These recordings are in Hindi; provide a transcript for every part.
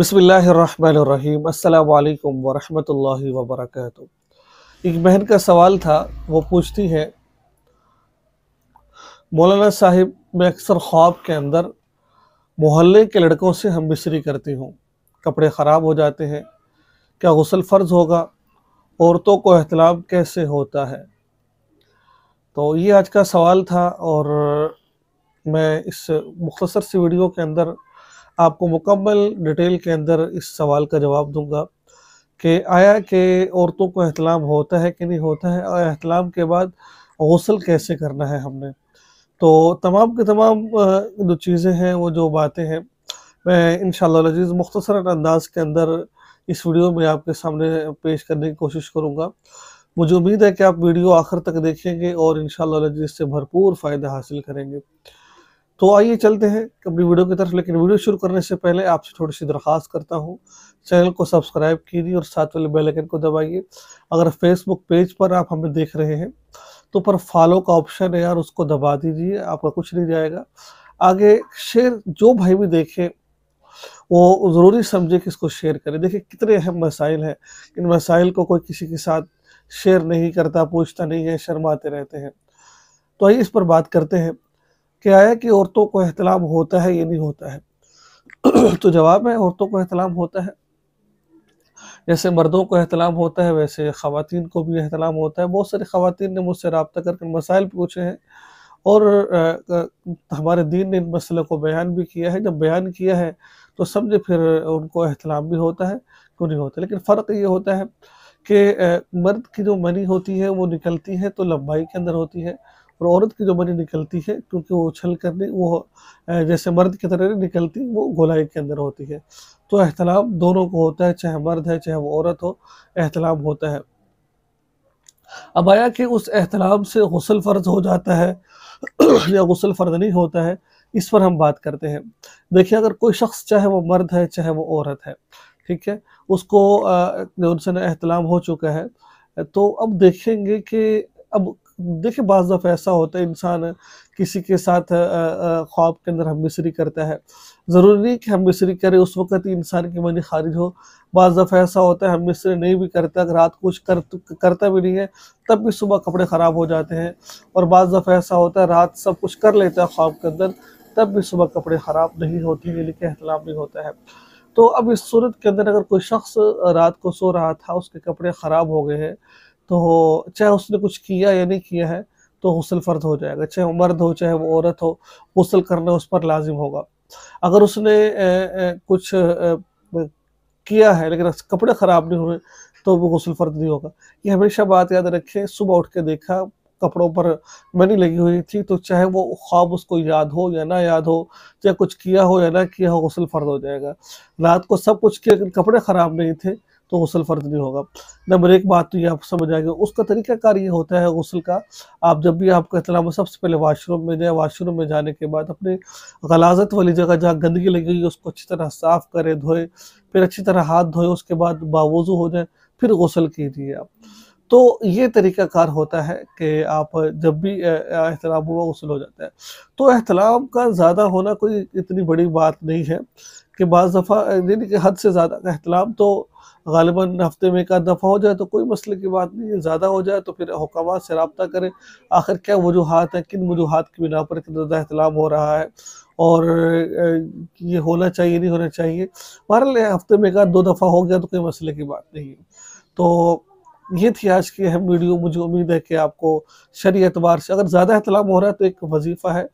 बसमीम् अल्लाम वरहमतुल्लाहि वबरक एक बहन का सवाल था वो पूछती है मौलाना साहिब मैं अक्सर ख्वाब के अंदर मोहल्ले के लड़कों से हम बिसरी करती हूँ कपड़े ख़राब हो जाते हैं क्या गसल फ़र्ज़ होगा औरतों को अहतलाम कैसे होता है तो ये आज का सवाल था और मैं इस मुख्तसर सी वीडियो के अंदर आपको मुकम्मल डिटेल के अंदर इस सवाल का जवाब दूंगा कि आया कि औरतों को अहतलाम होता है कि नहीं होता है और अहतलाम के बाद गसल कैसे करना है हमने तो तमाम के तमाम जो चीज़ें हैं वो जो बातें हैं मैं इन शजीज़ मुख्तर अंदाज के अंदर इस वीडियो में आपके सामने पेश करने की कोशिश करूँगा मुझे उम्मीद है कि आप वीडियो आखिर तक देखेंगे और इन शजीज़ से भरपूर फ़ायदा हासिल करेंगे तो आइए चलते हैं अपनी वीडियो की तरफ लेकिन वीडियो शुरू करने से पहले आपसे थोड़ी सी दरख्वास्त करता हूँ चैनल को सब्सक्राइब कीजिए और साथ वाले बेल आइकन को दबाइए अगर फेसबुक पेज पर आप हमें देख रहे हैं तो पर फॉलो का ऑप्शन है यार उसको दबा दीजिए आपका कुछ नहीं जाएगा आगे शेयर जो भाई भी देखें वो ज़रूरी समझे कि इसको शेयर करें देखिए कितने अहम मसाइल हैं इन मसाइल को कोई किसी के साथ शेयर नहीं करता पूछता नहीं है शर्माते रहते हैं तो आइए इस पर बात करते हैं क्या है कि औरतों को एहतलाम होता है या नहीं होता है तो जवाब है औरतों को एहतलाम होता है जैसे मर्दों को एहतलाम होता है वैसे ख़वान को भी अहतलाम होता है बहुत सारी खातन ने मुझसे रबता करके मसाइल पूछे हैं और हमारे दीन ने इन मसलों को बयान भी किया है जब बयान किया है तो समझे फिर उनको अहतलाम भी होता है क्यों नहीं होता लेकिन फ़र्क ये होता है कि मर्द की जो मनी होती है वो निकलती है तो लंबाई के अंदर होती है और औरत की जो मनी निकलती है क्योंकि वो उछल कर नहीं वो जैसे मर्द की तरह नहीं निकलती वो गोलाई के अंदर होती है तो अहतलाम दोनों को होता है चाहे मर्द है चाहे वो औरत हो अहतलाम होता है अब आया कि उस एहतलाम से गसल फ़र्ज हो जाता है या गसल फ़र्ज नहीं होता है इस पर हम बात करते हैं देखिए अगर कोई शख्स चाहे वो मर्द है चाहे वो औरत है ठीक है उसको उनसे एहतलाम हो चुका है तो अब देखेंगे कि अब देखिए बाज दफ़ा ऐसा होता है इंसान किसी के साथ ख्वाब के अंदर हम मिसरी करता है ज़रूरी नहीं कि हम मिसरी करें उस वक्त ही इंसान की मनी खारिज हो बाज दफ़ा ऐसा होता है हम मिसरी नहीं भी करता अगर रात कुछ कर करता भी नहीं है तब भी सुबह कपड़े ख़राब हो जाते हैं और बाज दफ़ा ऐसा होता है रात सब कुछ कर लेता है ख्वाब के अंदर तब भी सुबह कपड़े ख़राब नहीं होते हैं लेकिन अहतलाम भी होता है तो अब इस सूरत के अंदर अगर कोई शख्स रात को सो रहा था उसके कपड़े ख़राब हो गए हैं तो चाहे उसने कुछ किया या नहीं किया है तो गसल फ़र्द हो जाएगा चाहे वो मर्द हो चाहे वो औरत हो गसल करना उस पर लाजिम होगा अगर उसने ए, ए, कुछ ए, किया है लेकिन कपड़े ख़राब नहीं हुए तो वो गसल फ़र्द नहीं होगा ये हमेशा बात याद रखें सुबह उठ के देखा कपड़ों पर मनी लगी हुई थी तो चाहे वो ख्वाब उसको याद हो या ना याद हो चाहे कुछ किया हो या ना किया हो गसल फ़र्द हो जाएगा रात को सब कुछ किया लेकिन कपड़े ख़राब नहीं थे तो गसल फ़र्ज नहीं होगा नंबर एक बात तो ये आप समझ आएगा उसका तरीक़ाकार ये होता है गसल का आप जब भी आपका इतना सबसे पहले वाशरूम में जाए वाशरूम में जाने के बाद अपने गलाजत वाली जगह जहाँ गंदगी लगी हुई है उसको अच्छी तरह साफ़ करें धोए फिर अच्छी तरह हाथ धोए उसके बाद बावजू हो जाए फिर गसल कीजिए आप तो ये तरीक़ाकार होता है कि आप जब भी एहतलाम हुआ गसल हो जाता है तो एहतलाम का ज़्यादा होना कोई इतनी बड़ी बात नहीं है कि बज़ दफ़ा यानी कि हद से ज़्यादा का अहतलाम तो गालिबा हफ्ते में एक आध दफ़ा हो जाए तो कोई मसले की बात नहीं है ज़्यादा हो जाए तो फिर हुकाम से रबता करें आखिर क्या वजूहत हैं किन वजूहत की बिना पर कितना ज़्यादा अहतलाम हो रहा है और ये होना चाहिए नहीं होना चाहिए बहरहाल हफ्ते में एक आध दो दफ़ा हो गया तो कोई मसले की बात नहीं है तो ये थी आज की अहम वीडियो मुझे उम्मीद है कि आपको शरी एतबार से अगर ज़्यादा अहतलाम हो रहा है तो एक वजीफ़ा है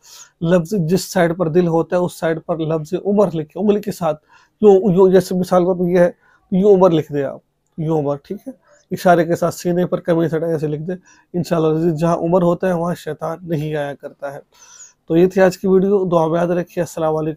लफ्ज़ जिस साइड पर दिल होता है उस साइड पर लफ्ज़ उम्र लिखे उम्र के साथ जो यो जैसे मिसाल पर यह है यूँ उम्र लिख दें आप यो उम्र ठीक है इशारे के साथ सीने पर कमी सड़ा ऐसे लिख दें इन जहाँ उम्र होता है वहाँ शैतान नहीं आया करता है तो ये थी आज की वीडियो दुआ याद रखिए असल